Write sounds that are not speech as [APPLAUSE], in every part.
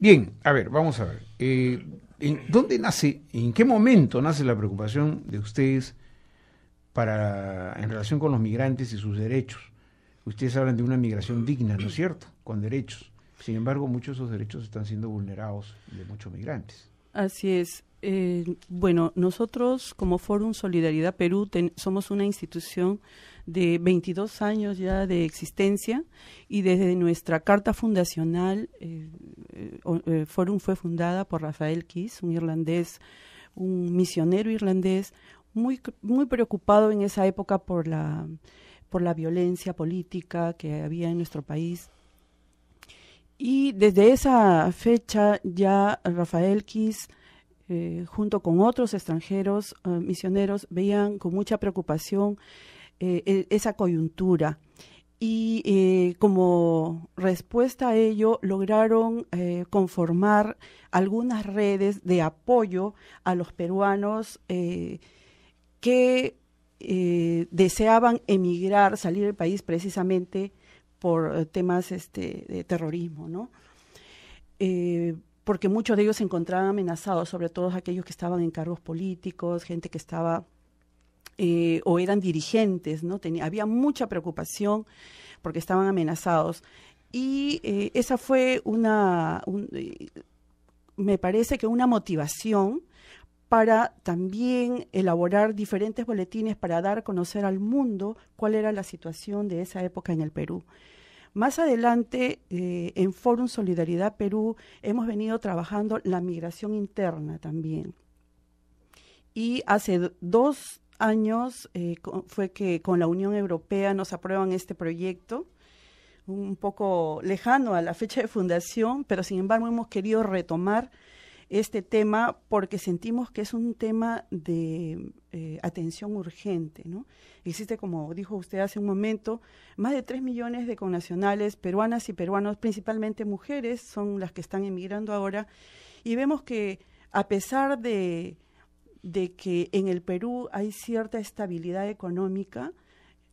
Bien, a ver, vamos a ver. Eh, ¿en ¿Dónde nace, en qué momento nace la preocupación de ustedes para, en relación con los migrantes y sus derechos? Ustedes hablan de una migración digna, ¿no es cierto? Con derechos. Sin embargo, muchos de esos derechos están siendo vulnerados de muchos migrantes. Así es. Eh, bueno, nosotros como Fórum Solidaridad Perú somos una institución de 22 años ya de existencia y desde nuestra carta fundacional, el eh, eh, Fórum fue fundada por Rafael Kiss, un irlandés, un misionero irlandés, muy, muy preocupado en esa época por la, por la violencia política que había en nuestro país y desde esa fecha ya Rafael Kiss, eh, junto con otros extranjeros eh, misioneros, veían con mucha preocupación eh, e-, esa coyuntura. Y como respuesta a ello, lograron conformar algunas redes de apoyo a los peruanos que deseaban emigrar, salir del país precisamente por eh, temas este, de terrorismo, ¿no? Eh, porque muchos de ellos se encontraban amenazados, sobre todo aquellos que estaban en cargos políticos, gente que estaba eh, o eran dirigentes, ¿no? había mucha preocupación porque estaban amenazados. Y esa fue una, me parece que una motivación para también elaborar diferentes boletines para dar a conocer al mundo cuál era la situación de esa época en el Perú. Más adelante, eh, en Fórum Solidaridad Perú, hemos venido trabajando la migración interna también. Y hace dos años eh, fue que con la Unión Europea nos aprueban este proyecto, un poco lejano a la fecha de fundación, pero sin embargo hemos querido retomar este tema porque sentimos que es un tema de eh, atención urgente. ¿no? Existe, como dijo usted hace un momento, más de tres millones de connacionales peruanas y peruanos, principalmente mujeres, son las que están emigrando ahora. Y vemos que a pesar de, de que en el Perú hay cierta estabilidad económica,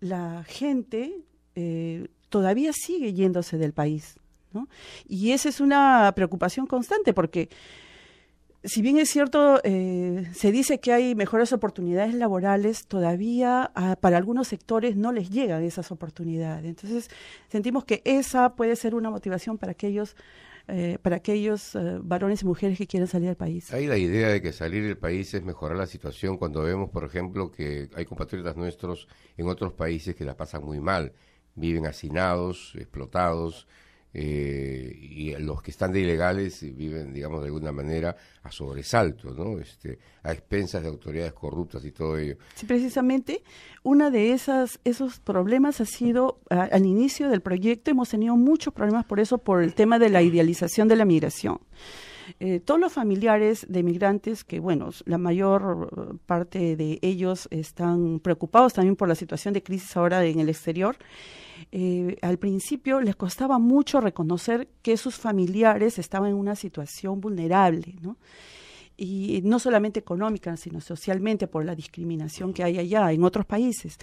la gente eh, todavía sigue yéndose del país. ¿no? Y esa es una preocupación constante porque si bien es cierto, eh, se dice que hay mejores oportunidades laborales, todavía para algunos sectores no les llegan esas oportunidades. Entonces, sentimos que esa puede ser una motivación para aquellos, eh, para aquellos eh, varones y mujeres que quieren salir del país. Hay la idea de que salir del país es mejorar la situación cuando vemos, por ejemplo, que hay compatriotas nuestros en otros países que la pasan muy mal, viven hacinados, explotados eh, y los que están de ilegales eh, viven, digamos, de alguna manera a sobresalto, ¿no? Este, a expensas de autoridades corruptas y todo ello. Sí, precisamente, uno de esas esos problemas ha sido al inicio del proyecto hemos tenido muchos problemas por eso por el tema de la idealización de la migración. Eh, todos los familiares de migrantes, que bueno, la mayor parte de ellos están preocupados también por la situación de crisis ahora en el exterior, eh, al principio les costaba mucho reconocer que sus familiares estaban en una situación vulnerable, ¿no? y no solamente económica, sino socialmente por la discriminación que hay allá en otros países.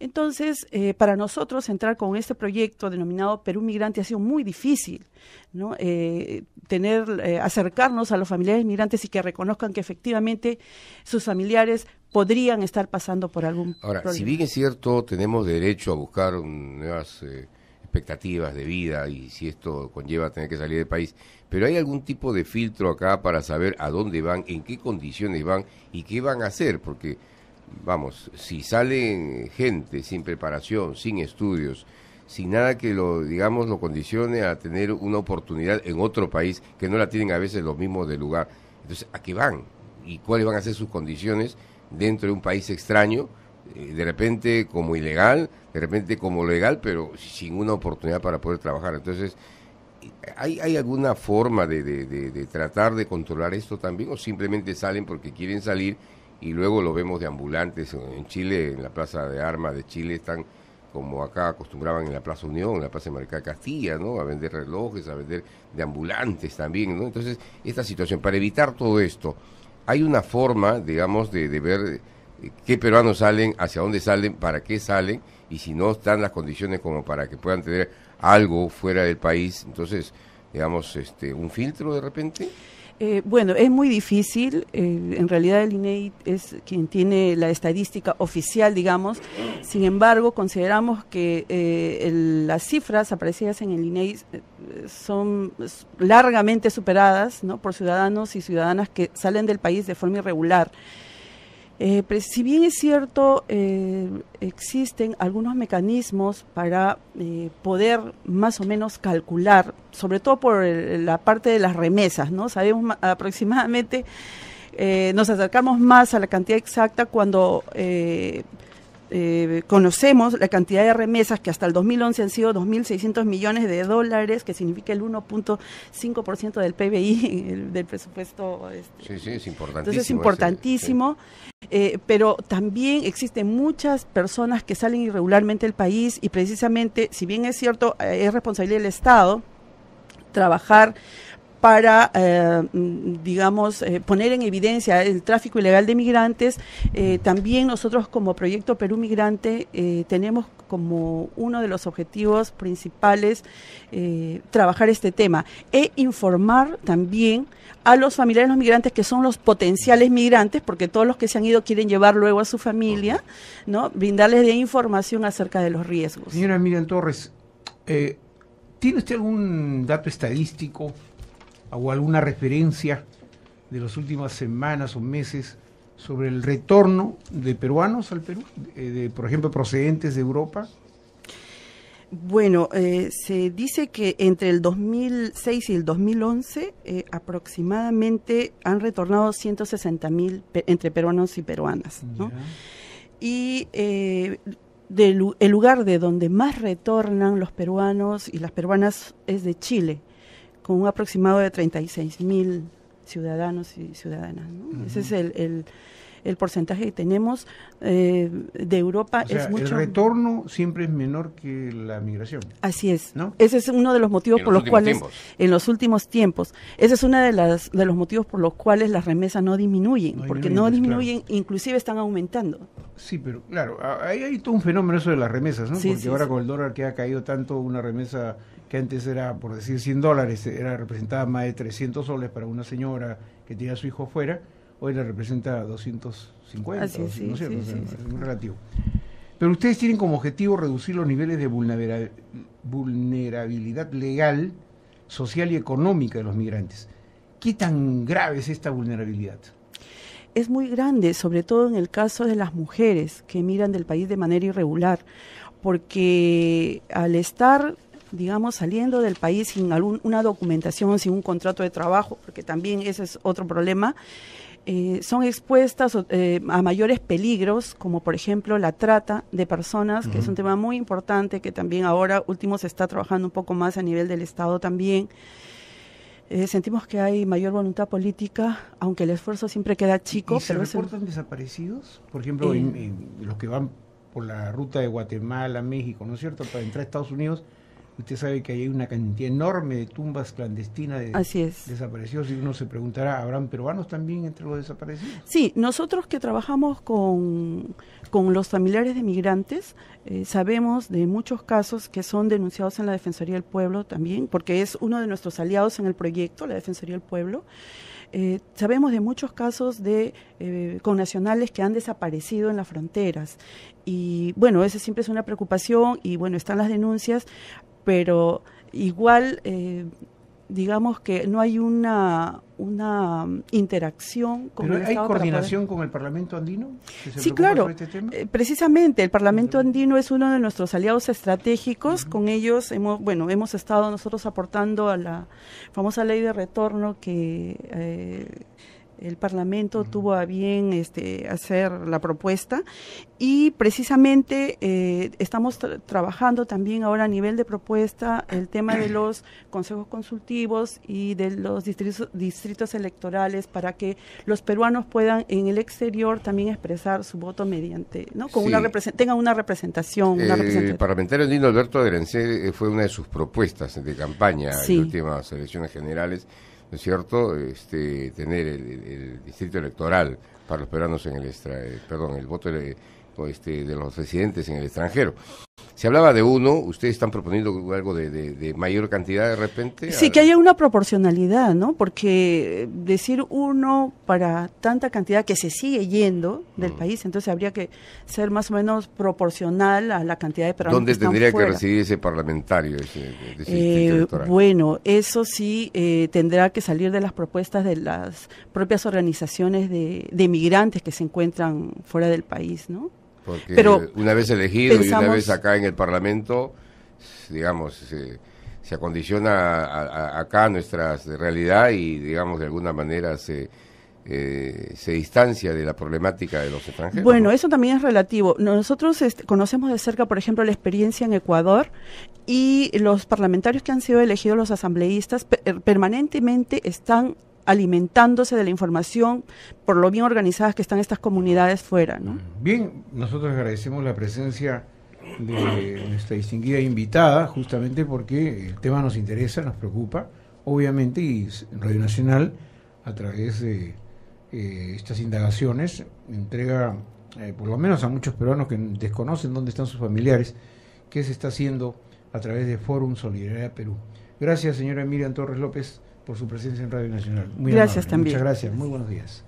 Entonces, eh, para nosotros entrar con este proyecto denominado Perú Migrante ha sido muy difícil, ¿no? Eh, tener, eh, acercarnos a los familiares migrantes y que reconozcan que efectivamente sus familiares podrían estar pasando por algún problema. Ahora, si bien es cierto, tenemos derecho a buscar nuevas expectativas de vida y si esto conlleva tener que salir del país. Pero hay algún tipo de filtro acá para saber a dónde van, en qué condiciones van y qué van a hacer, porque vamos, si salen gente sin preparación, sin estudios, sin nada que lo digamos lo condicione a tener una oportunidad en otro país que no la tienen a veces los mismos del lugar. Entonces, ¿a qué van? ¿Y cuáles van a ser sus condiciones dentro de un país extraño? Eh, de repente como ilegal, de repente como legal, pero sin una oportunidad para poder trabajar. Entonces, ¿hay, hay alguna forma de, tratar de controlar esto también o simplemente salen porque quieren salir y luego lo vemos de ambulantes en Chile, en la Plaza de Armas de Chile están como acá acostumbraban en la Plaza Unión, en la Plaza de Castilla, ¿no? A vender relojes, a vender de ambulantes también, ¿no? Entonces, esta situación, para evitar todo esto, hay una forma, digamos, de, de ver qué peruanos salen, hacia dónde salen, para qué salen, y si no están las condiciones como para que puedan tener algo fuera del país, entonces, digamos, este, un filtro de repente. Eh, bueno, es muy difícil. Eh, en realidad el INEI es quien tiene la estadística oficial, digamos. Sin embargo, consideramos que eh, las cifras aparecidas en el INEI son largamente superadas ¿no? por ciudadanos y ciudadanas que salen del país de forma irregular. Eh, si bien es cierto, eh, existen algunos mecanismos para eh, poder más o menos calcular, sobre todo por la parte de las remesas, ¿no? Sabemos aproximadamente, nos acercamos más a la cantidad exacta cuando eh, conocemos la cantidad de remesas que hasta el 2011 han sido 2.600 millones de dólares, que significa el 1.5% del PBI, [LAUGHS] del presupuesto. Este, sí, sí, es importantísimo. Entonces es importantísimo, eh, pero también existen muchas personas que salen irregularmente del país y precisamente, si bien es cierto, eh, es responsabilidad del Estado trabajar para, eh, mm, digamos, eh, poner en evidencia el tráfico ilegal de migrantes. Eh, también nosotros como Proyecto Perú Migrante tenemos como uno de los objetivos principales trabajar este tema e informar también a los familiares de los migrantes que son los potenciales migrantes, porque todos los que se han ido quieren llevar luego a su familia, ¿no? Brindarles de información acerca de los riesgos. Señora Miriam Torres, ¿tiene usted algún dato estadístico o alguna referencia de las últimas semanas o meses sobre el retorno de peruanos al Perú, eh, por ejemplo, procedentes de Europa? Bueno, eh, se dice que entre el 2006 y el 2011 eh, aproximadamente han retornado 160 mil entre peruanos y peruanas. Y el lugar de donde más retornan los peruanos y las peruanas es de Chile un aproximado de 36 mil ciudadanos y ciudadanas. Ese es el, el, el porcentaje que tenemos eh, de Europa es mucho. El retorno siempre es menor que la migración. Así es. Ese es uno de los motivos por los, cuales, en los últimos tiempos, ese es uno de, las, de los motivos por los cuales las remesas no disminuyen, porque no disminuyen, inclusive están aumentando. Sí, pero claro, ahí hay todo un fenómeno eso de las remesas, ¿no? porque ahora con el dólar que ha caído tanto, una remesa que antes era, por decir, 100 dólares, era representada más de 300 soles para una señora que tenía a su hijo afuera hoy le representa 250, ¿no es cierto? es relativo. Pero ustedes tienen como objetivo reducir los niveles de vulnerabilidad legal, social y económica de los migrantes. ¿Qué tan grave es esta vulnerabilidad? es muy grande, sobre todo en el caso de las mujeres que migran del país de manera irregular, porque al estar, digamos, saliendo del país sin una documentación, sin un contrato de trabajo, porque también ese es otro problema, eh, son expuestas eh, a mayores peligros, como por ejemplo la trata de personas, que es un tema muy importante que también ahora último se está trabajando un poco más a nivel del Estado también. Eh, sentimos que hay mayor voluntad política, aunque el esfuerzo siempre queda chico. pero se reportan desaparecidos? Por ejemplo, en, los que van por la ruta de Guatemala, a México, ¿no es cierto?, para entrar a Estados Unidos Usted sabe que hay una cantidad enorme de tumbas clandestinas de desaparecidos y uno se preguntará, ¿habrán peruanos también entre los desaparecidos? Sí, nosotros que trabajamos con, los familiares de migrantes, eh, sabemos de muchos casos que son denunciados en la Defensoría del Pueblo también, porque es uno de nuestros aliados en el proyecto, la Defensoría del Pueblo. Eh, sabemos de muchos casos de eh, connacionales que han desaparecido en las fronteras. Y bueno, esa siempre es una preocupación y bueno, están las denuncias pero igual eh, digamos que no hay una una interacción con ¿Pero hay coordinación con el Parlamento andino? sí, claro. Este eh, precisamente, el Parlamento andino es uno de nuestros aliados estratégicos. Con ellos hemos, bueno, hemos estado nosotros aportando a la famosa ley de retorno que eh, el Parlamento tuvo a bien este, hacer la propuesta y precisamente eh, estamos trabajando también ahora a nivel de propuesta el tema de los consejos consultivos y de los distritos, distritos electorales para que los peruanos puedan en el exterior también expresar su voto mediante, ¿no? Con una tengan una representación. Eh, el parlamentario Nino Alberto Agrancé eh, fue una de sus propuestas de campaña en las últimas elecciones generales ¿no es cierto?, este, tener el, distrito electoral para los peruanos en el extra, eh, perdón, el voto de, este, de los residentes en el extranjero. Se hablaba de uno, ustedes están proponiendo algo de, mayor cantidad de repente. Sí, que haya una proporcionalidad, ¿no? Porque decir uno para tanta cantidad que se sigue yendo del mm. país, entonces habría que ser más o menos proporcional a la cantidad de personas. que tendría están fuera? que residir ese parlamentario? Eh, bueno, eso sí eh, tendrá que salir de las propuestas de las propias organizaciones de, de migrantes que se encuentran fuera del país, ¿no? Porque una vez elegido y una vez acá en el Parlamento, digamos, se, se acondiciona acá nuestra realidad y, digamos, de alguna manera se, eh, se distancia de la problemática de los extranjeros. Bueno, eso también es relativo. Nosotros este, conocemos de cerca, por ejemplo, la experiencia en Ecuador y los parlamentarios que han sido elegidos los asambleístas eh, permanentemente están alimentándose de la información por lo bien organizadas que están estas comunidades fuera. ¿no? Mm, bien, nosotros agradecemos la presencia de nuestra distinguida invitada, justamente porque el tema nos interesa, nos preocupa, obviamente, y Radio Nacional, a través de eh, estas indagaciones, entrega, eh, por lo menos a muchos peruanos que desconocen dónde están sus familiares, qué se está haciendo a través de Fórum Solidaridad Perú. Gracias, señora Emilia Torres López por su presencia en Radio Nacional. Muy gracias también. Muchas gracias, muy buenos días.